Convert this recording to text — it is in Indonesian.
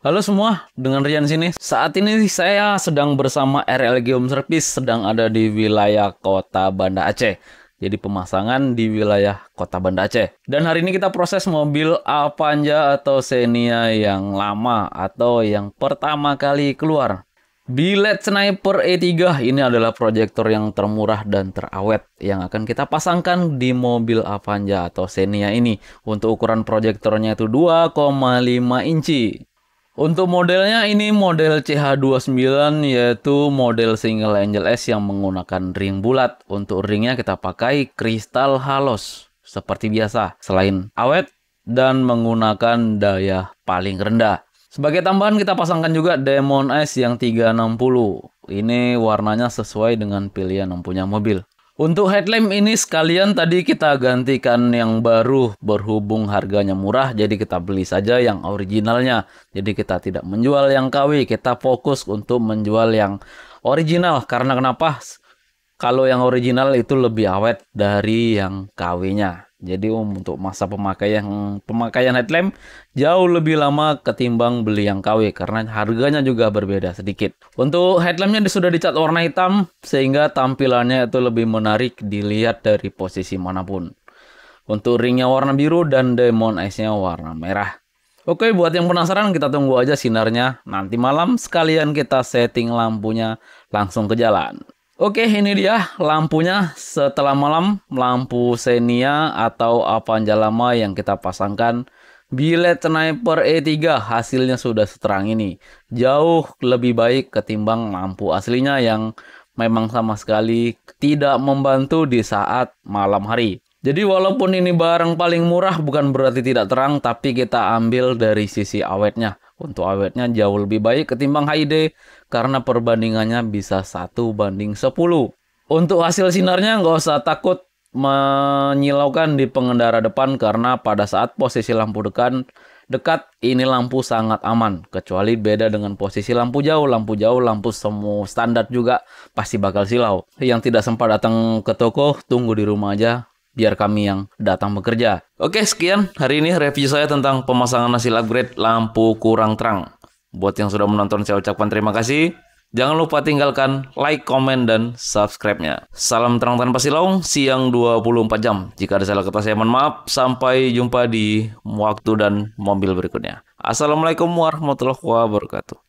Halo semua, dengan Rian sini. Saat ini saya sedang bersama RL Geom Service sedang ada di wilayah kota Banda Aceh. Jadi pemasangan di wilayah kota Banda Aceh. Dan hari ini kita proses mobil Avanza atau Xenia yang lama atau yang pertama kali keluar. Billet Sniper E3 ini adalah proyektor yang termurah dan terawet yang akan kita pasangkan di mobil Avanza atau Xenia ini. Untuk ukuran proyektornya itu 2,5 inci. Untuk modelnya ini model CH29 yaitu model single angel S yang menggunakan ring bulat. Untuk ringnya kita pakai kristal halos seperti biasa selain awet dan menggunakan daya paling rendah. Sebagai tambahan kita pasangkan juga Demon S yang 360. Ini warnanya sesuai dengan pilihan yang punya mobil. Untuk headlamp ini sekalian tadi kita gantikan yang baru berhubung harganya murah jadi kita beli saja yang originalnya. Jadi kita tidak menjual yang KW, kita fokus untuk menjual yang original karena kenapa? Kalau yang original itu lebih awet dari yang KW-nya. Jadi um, untuk masa pemakaian pemakaian headlamp jauh lebih lama ketimbang beli yang KW karena harganya juga berbeda sedikit. Untuk headlampnya sudah dicat warna hitam sehingga tampilannya itu lebih menarik dilihat dari posisi manapun. Untuk ringnya warna biru dan demon ice-nya warna merah. Oke, buat yang penasaran kita tunggu aja sinarnya. Nanti malam sekalian kita setting lampunya langsung ke jalan. Oke, ini dia lampunya setelah malam, lampu Xenia atau Avanza lama yang kita pasangkan. Bilet sniper E3 hasilnya sudah seterang ini. Jauh lebih baik ketimbang lampu aslinya yang memang sama sekali tidak membantu di saat malam hari. Jadi walaupun ini barang paling murah bukan berarti tidak terang tapi kita ambil dari sisi awetnya. Untuk awetnya jauh lebih baik ketimbang HID karena perbandingannya bisa satu banding 10. Untuk hasil sinarnya nggak usah takut menyilaukan di pengendara depan karena pada saat posisi lampu dekat dekat ini lampu sangat aman kecuali beda dengan posisi lampu jauh lampu jauh lampu semu standar juga pasti bakal silau yang tidak sempat datang ke toko tunggu di rumah aja biar kami yang datang bekerja. Oke, sekian hari ini review saya tentang pemasangan hasil upgrade lampu kurang terang. Buat yang sudah menonton saya ucapkan terima kasih. Jangan lupa tinggalkan like, komen, dan subscribe-nya. Salam terang tanpa silau, siang 24 jam. Jika ada salah kata saya mohon maaf. Sampai jumpa di waktu dan mobil berikutnya. Assalamualaikum warahmatullahi wabarakatuh.